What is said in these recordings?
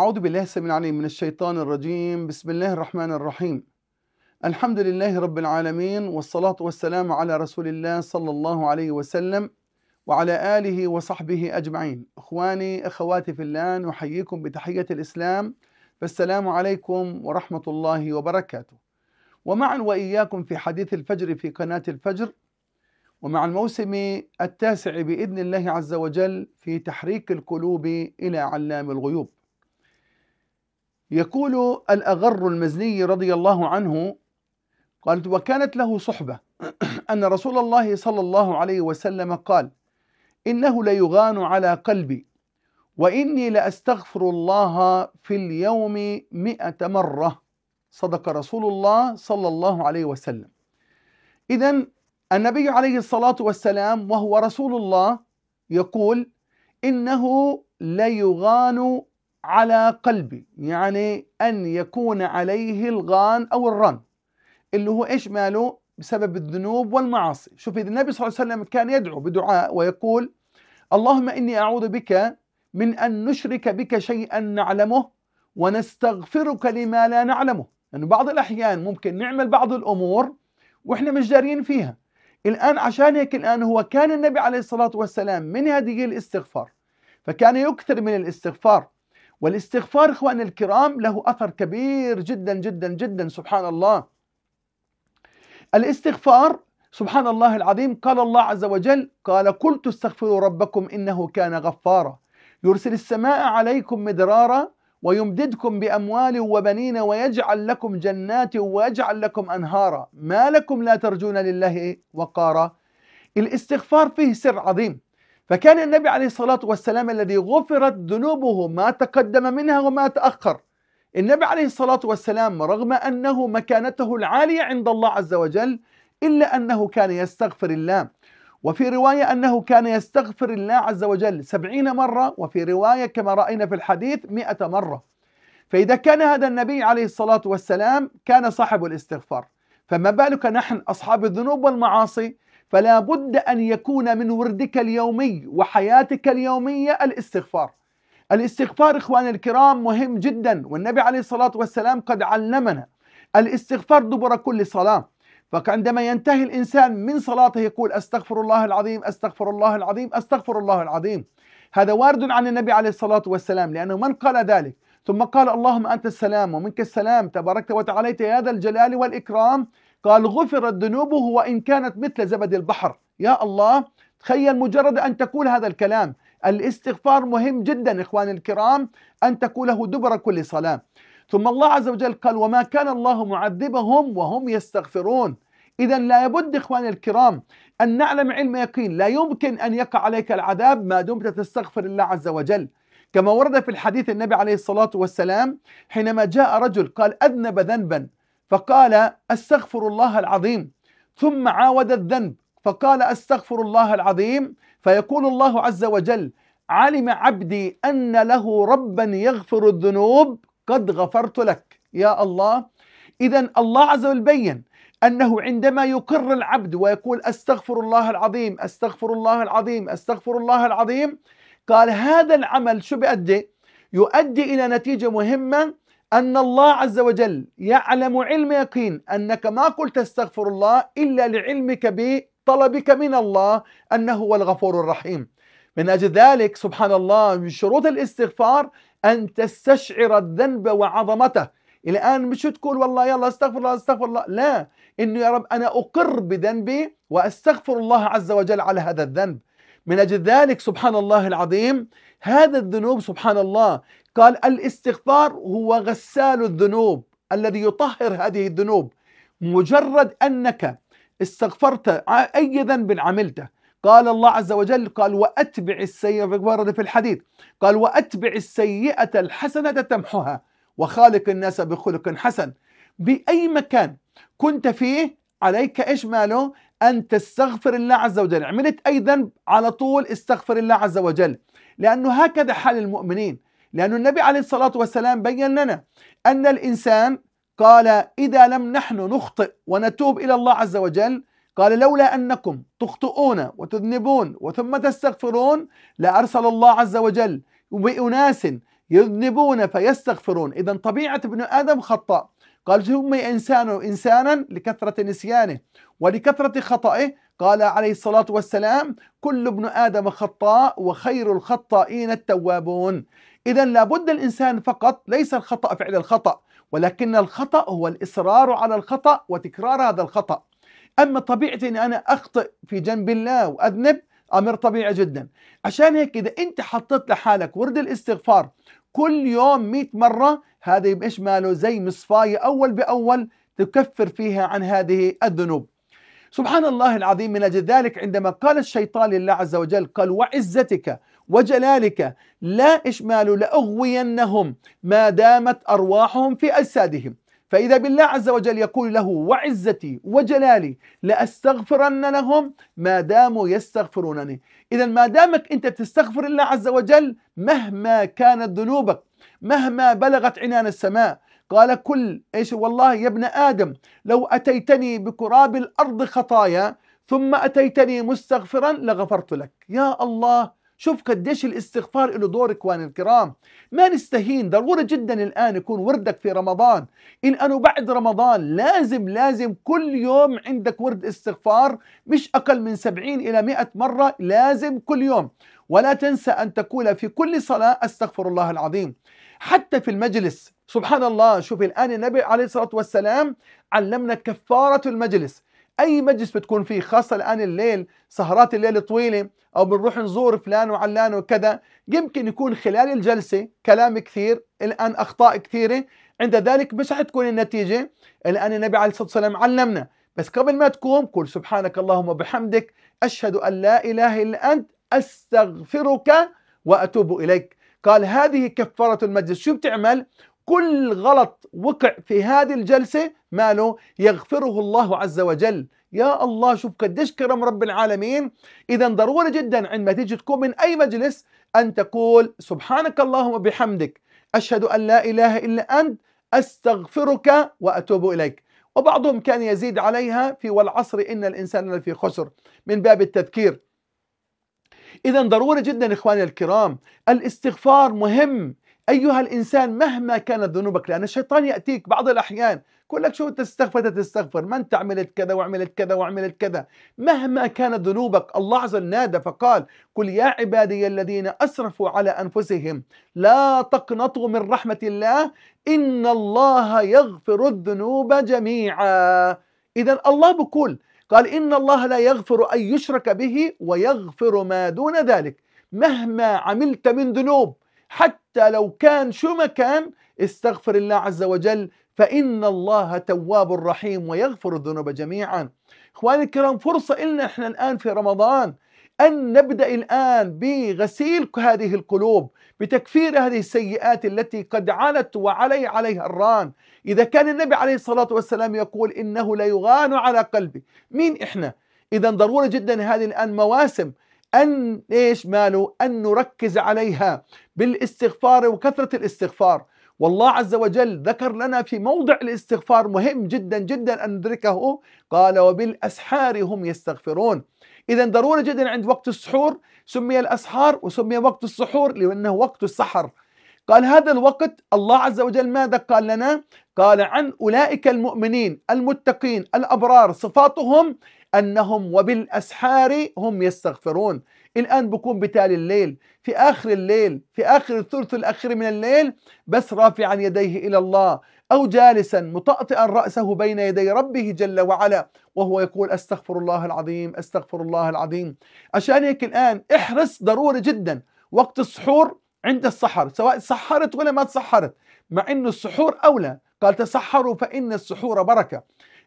أعوذ بالله السميع العليم من الشيطان الرجيم بسم الله الرحمن الرحيم الحمد لله رب العالمين والصلاة والسلام على رسول الله صلى الله عليه وسلم وعلى آله وصحبه أجمعين إخواني أخواتي في الله نحييكم بتحية الإسلام فالسلام عليكم ورحمة الله وبركاته ومعا وإياكم في حديث الفجر في قناة الفجر ومع الموسم التاسع بإذن الله عز وجل في تحريك القلوب إلى علام الغيوب يقول الأغر المزني رضي الله عنه قالت وكانت له صحبة أن رسول الله صلى الله عليه وسلم قال إنه ليغان على قلبي وإني لأستغفر الله في اليوم مئة مرة صدق رسول الله صلى الله عليه وسلم إذا النبي عليه الصلاة والسلام وهو رسول الله يقول إنه ليغان على قلبي يعني أن يكون عليه الغان أو الرن اللي هو إيش ماله بسبب الذنوب والمعاصي شوف إذا النبي صلى الله عليه وسلم كان يدعو بدعاء ويقول اللهم إني أعوذ بك من أن نشرك بك شيئا نعلمه ونستغفرك لما لا نعلمه لأنه يعني بعض الأحيان ممكن نعمل بعض الأمور وإحنا مش جارين فيها الآن عشان هيك الآن هو كان النبي عليه الصلاة والسلام من هذه الاستغفار فكان يكثر من الاستغفار والاستغفار إخواننا الكرام له أثر كبير جدا جدا جدا سبحان الله الاستغفار سبحان الله العظيم قال الله عز وجل قال قلت استغفروا ربكم إنه كان غفارا يرسل السماء عليكم مدرارا ويمددكم بأموال وبنين ويجعل لكم جنات ويجعل لكم أنهارا ما لكم لا ترجون لله وقارا الاستغفار فيه سر عظيم فكان النبي عليه الصلاة والسلام الذي غفرت ذنوبه ما تقدم منها وما تأخر النبي عليه الصلاة والسلام رغم أنه مكانته العالية عند الله عز وجل إلا أنه كان يستغفر الله وفي رواية أنه كان يستغفر الله عز وجل سبعين مرة وفي رواية كما رأينا في الحديث مئة مرة فإذا كان هذا النبي عليه الصلاة والسلام كان صاحب الاستغفار فما بالك نحن أصحاب الذنوب والمعاصي فلا بد أن يكون من وردك اليومي وحياتك اليومية الاستغفار الاستغفار إخواني الكرام مهم جدا والنبي عليه الصلاة والسلام قد علمنا الاستغفار دبر كل صلاة فعندما ينتهي الإنسان من صلاته يقول أستغفر الله العظيم أستغفر الله العظيم أستغفر الله العظيم هذا وارد عن النبي عليه الصلاة والسلام لأنه من قال ذلك ثم قال اللهم أنت السلام ومنك السلام تباركت وتعاليت يا ذا الجلال والإكرام قال غفرت ذنوبه وإن كانت مثل زبد البحر يا الله تخيل مجرد أن تقول هذا الكلام الاستغفار مهم جدا إخواني الكرام أن تقوله دبر كل صلاة ثم الله عز وجل قال وما كان الله معذبهم وهم يستغفرون إذا لا يبد إخواني الكرام أن نعلم علم يقين لا يمكن أن يقع عليك العذاب ما دمت تستغفر الله عز وجل كما ورد في الحديث النبي عليه الصلاة والسلام حينما جاء رجل قال أذنب ذنبا فقال استغفر الله العظيم ثم عاود الذنب فقال استغفر الله العظيم فيقول الله عز وجل علم عبدي ان له ربا يغفر الذنوب قد غفرت لك يا الله اذا الله عز وجل بين انه عندما يقر العبد ويقول استغفر الله العظيم استغفر الله العظيم استغفر الله العظيم قال هذا العمل شو بيؤدي؟ يؤدي الى نتيجه مهمه أن الله عز وجل يعلم علم يقين أنك ما قلت استغفر الله إلا لعلمك بطلبك من الله أنه هو الغفور الرحيم من أجل ذلك سبحان الله من شروط الاستغفار أن تستشعر الذنب وعظمته الآن مش تقول والله يلا استغفر الله استغفر الله لا إنه يا رب أنا أقر بذنبي وأستغفر الله عز وجل على هذا الذنب من أجل ذلك سبحان الله العظيم هذا الذنوب سبحان الله قال الاستغفار هو غسال الذنوب الذي يطهر هذه الذنوب مجرد أنك استغفرت أي ذنب عملته قال الله عز وجل قال وأتبع السيئة ورد في الحديث قال وأتبع السيئة الحسنة تمحها وخالق الناس بخلق حسن بأي مكان كنت فيه عليك إيش ماله أن تستغفر الله عز وجل عملت أي ذنب على طول استغفر الله عز وجل لأنه هكذا حال المؤمنين لأن النبي عليه الصلاة والسلام بين لنا أن الإنسان قال إذا لم نحن نخطئ ونتوب إلى الله عز وجل قال لولا أنكم تخطئون وتذنبون وثم تستغفرون لأرسل الله عز وجل بأناس يذنبون فيستغفرون إذا طبيعة ابن آدم خطأ قال ثم إنسان إنسانا لكثرة نسيانه ولكثرة خطئه قال عليه الصلاة والسلام كل ابن آدم خطاء وخير الخطائين التوابون إذا لابد الإنسان فقط ليس الخطأ فعل الخطأ ولكن الخطأ هو الإصرار على الخطأ وتكرار هذا الخطأ أما طبيعتي أني أنا أخطئ في جنب الله وأذنب أمر طبيعي جدا عشان هيك إذا أنت حطيت لحالك ورد الاستغفار كل يوم 100 مرة هذا إيش ماله زي مصفاية أول بأول تكفر فيها عن هذه الذنوب سبحان الله العظيم من أجل ذلك عندما قال الشيطان لله عز وجل قال وعزتك وجلالك لا إشمال لأغوينهم ما دامت أرواحهم في أجسادهم فإذا بالله عز وجل يقول له وعزتي وجلالي لأستغفرن لهم ما داموا يستغفرونني إذا ما دامك أنت بتستغفر الله عز وجل مهما كانت ذنوبك مهما بلغت عنان السماء قال كل ايش والله يا ابن ادم لو اتيتني بكراب الارض خطايا ثم اتيتني مستغفرا لغفرت لك يا الله شوف قديش الاستغفار له دور اخواني الكرام ما نستهين ضروري جدا الان يكون وردك في رمضان الان وبعد رمضان لازم لازم كل يوم عندك ورد استغفار مش اقل من 70 الى 100 مره لازم كل يوم ولا تنسى ان تقول في كل صلاه استغفر الله العظيم حتى في المجلس سبحان الله شوف الآن النبي عليه الصلاة والسلام علمنا كفارة المجلس أي مجلس بتكون فيه خاصة الآن الليل سهرات الليل طويلة أو بنروح نزور فلان وعلان وكذا يمكن يكون خلال الجلسة كلام كثير الآن أخطاء كثيرة عند ذلك مش حتكون النتيجة الآن النبي عليه الصلاة والسلام علمنا بس قبل ما تقوم قل سبحانك اللهم وبحمدك أشهد أن لا إله إلا أنت أستغفرك وأتوب إليك قال هذه كفارة المجلس شو بتعمل كل غلط وقع في هذه الجلسة ماله يغفره الله عز وجل يا الله شوف قديش كرم رب العالمين إذا ضروري جدا عندما تيجي تكون من أي مجلس أن تقول سبحانك اللهم وبحمدك أشهد أن لا إله إلا أنت أستغفرك وأتوب إليك وبعضهم كان يزيد عليها في والعصر إن الإنسان لفي خسر من باب التذكير إذا ضروري جدا إخواني الكرام الاستغفار مهم أيها الإنسان مهما كانت ذنوبك لأن الشيطان يأتيك بعض الأحيان يقول لك شو تستغفر تستغفر ما أنت عملت كذا وعملت كذا وعملت كذا مهما كانت ذنوبك الله عز وجل نادى فقال قل يا عبادي الذين أسرفوا على أنفسهم لا تقنطوا من رحمة الله إن الله يغفر الذنوب جميعا إذا الله بقول قال إن الله لا يغفر أن يشرك به ويغفر ما دون ذلك مهما عملت من ذنوب حتى لو كان شو ما كان استغفر الله عز وجل فإن الله تواب رحيم ويغفر الذنوب جميعا إخواني الكرام فرصة إلنا إحنا الآن في رمضان أن نبدأ الآن بغسيل هذه القلوب بتكفير هذه السيئات التي قد علت وعلي عليها الران إذا كان النبي عليه الصلاة والسلام يقول إنه لا يغان على قلبي مين إحنا؟ إذا ضروري جدا هذه الآن مواسم أن إيش ماله أن نركز عليها بالاستغفار وكثرة الاستغفار والله عز وجل ذكر لنا في موضع الاستغفار مهم جدا جدا أن ندركه قال وبالأسحار هم يستغفرون إذا ضروري جدا عند وقت السحور سمي الأسحار وسمي وقت السحور لأنه وقت السحر قال هذا الوقت الله عز وجل ماذا قال لنا؟ قال عن أولئك المؤمنين المتقين الأبرار صفاتهم أنهم وبالأسحار هم يستغفرون الآن بكون بتالي الليل في آخر الليل في آخر الثلث الأخير من الليل بس رافعا يديه إلى الله أو جالسا مطأطئا رأسه بين يدي ربه جل وعلا وهو يقول أستغفر الله العظيم أستغفر الله العظيم عشان هيك الآن احرص ضروري جدا وقت السحور عند السحر سواء سحرت ولا ما تسحرت مع أنه السحور أولى قال تسحروا فإن السحور بركة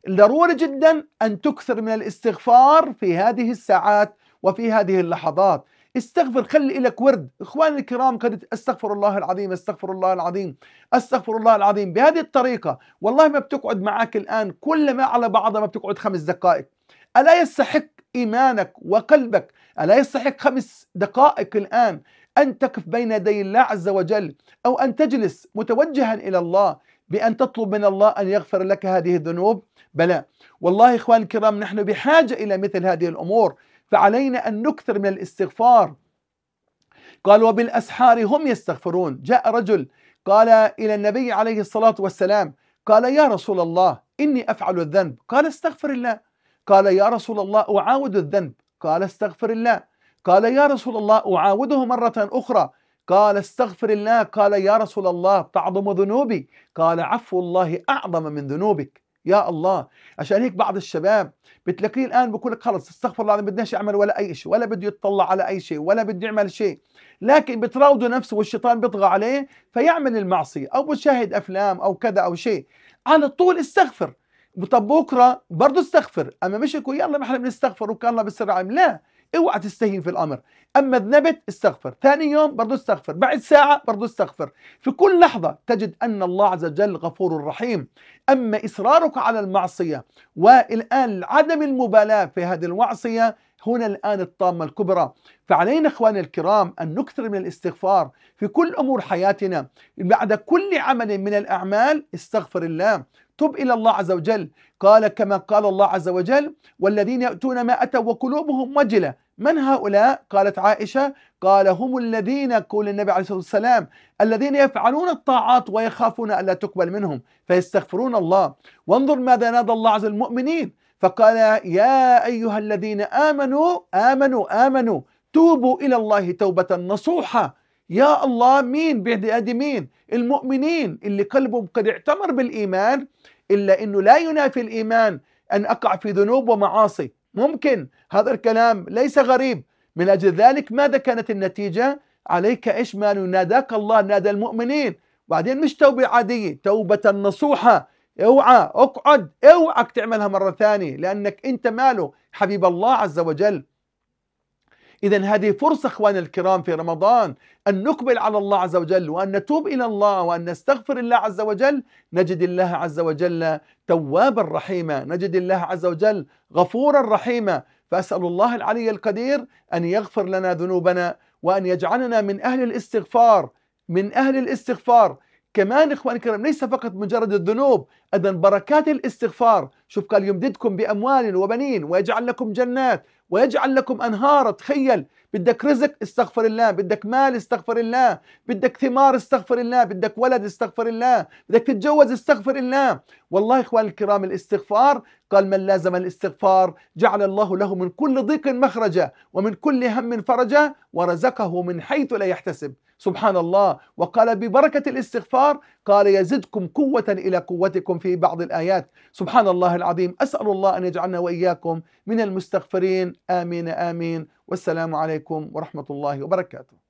ضروري جدا أن تكثر من الاستغفار في هذه الساعات وفي هذه اللحظات استغفر خلي لك ورد اخواني الكرام قد استغفر الله العظيم استغفر الله العظيم استغفر الله العظيم بهذه الطريقه والله ما بتقعد معك الان كل ما على بعضها ما بتقعد خمس دقائق الا يستحق ايمانك وقلبك الا يستحق خمس دقائق الان ان تقف بين يدي الله عز وجل او ان تجلس متوجها الى الله بأن تطلب من الله أن يغفر لك هذه الذنوب بلى والله إخوان الكرام نحن بحاجة إلى مثل هذه الأمور فعلينا أن نكثر من الاستغفار قال وبالأسحار هم يستغفرون جاء رجل قال إلى النبي عليه الصلاة والسلام قال يا رسول الله إني أفعل الذنب قال استغفر الله قال يا رسول الله أعاود الذنب قال استغفر الله قال يا رسول الله أعاوده مرة أخرى قال استغفر الله قال يا رسول الله تعظم ذنوبي قال عفو الله أعظم من ذنوبك يا الله عشان هيك بعض الشباب بتلاقيه الان بقول لك خلص استغفر الله ما بدناش يعمل ولا اي شيء ولا بده يتطلع على اي شيء ولا بده يعمل شيء لكن بتراوده نفسه والشيطان بيطغى عليه فيعمل المعصيه او بشاهد افلام او كذا او شيء على طول استغفر طب بكره برضه استغفر اما مش يقول يلا ما احنا بنستغفر وكان الله بيصير لا اوعى تستهين في الامر اما ذنبت استغفر ثاني يوم برضو استغفر بعد ساعه برضو استغفر في كل لحظه تجد ان الله عز وجل غفور رحيم اما اصرارك على المعصيه والان عدم المبالاه في هذه المعصيه هنا الآن الطامة الكبرى فعلينا إخواني الكرام أن نكثر من الاستغفار في كل أمور حياتنا بعد كل عمل من الأعمال استغفر الله تب إلى الله عز وجل قال كما قال الله عز وجل والذين يأتون ما أتوا وقلوبهم وجلة من هؤلاء؟ قالت عائشة قال هم الذين قول النبي عليه الصلاة والسلام الذين يفعلون الطاعات ويخافون ألا تقبل منهم فيستغفرون الله وانظر ماذا نادى الله عز المؤمنين فقال يا أيها الذين آمنوا آمنوا آمنوا توبوا إلى الله توبة نصوحة يا الله مين بعد آدمين مين المؤمنين اللي قلبهم قد اعتمر بالإيمان إلا أنه لا ينافي الإيمان أن أقع في ذنوب ومعاصي ممكن هذا الكلام ليس غريب من أجل ذلك ماذا كانت النتيجة عليك ايش ما ناداك الله نادى المؤمنين بعدين مش توبة عادية توبة نصوحة اوعى اقعد اوعك تعملها مرة ثانية لأنك أنت ماله حبيب الله عز وجل إذا هذه فرصة إخواني الكرام في رمضان أن نقبل على الله عز وجل وأن نتوب إلى الله وأن نستغفر الله عز وجل نجد الله عز وجل توابا رحيما نجد الله عز وجل غفورا رحيما فأسأل الله العلي القدير أن يغفر لنا ذنوبنا وأن يجعلنا من أهل الاستغفار من أهل الاستغفار كمان إخواني الكرام ليس فقط مجرد الذنوب أذن بركات الاستغفار شوف قال يمددكم بأموال وبنين ويجعل لكم جنات ويجعل لكم انهارا تخيل بدك رزق استغفر الله بدك مال استغفر الله بدك ثمار استغفر الله بدك ولد استغفر الله بدك تتجوز استغفر الله والله اخواني الكرام الاستغفار قال من لازم الاستغفار جعل الله له من كل ضيق مخرجا ومن كل هم فرجا ورزقه من حيث لا يحتسب سبحان الله وقال ببركة الاستغفار قال يزدكم قوة إلى قوتكم في بعض الآيات سبحان الله العظيم أسأل الله أن يجعلنا وإياكم من المستغفرين آمين آمين والسلام عليكم ورحمة الله وبركاته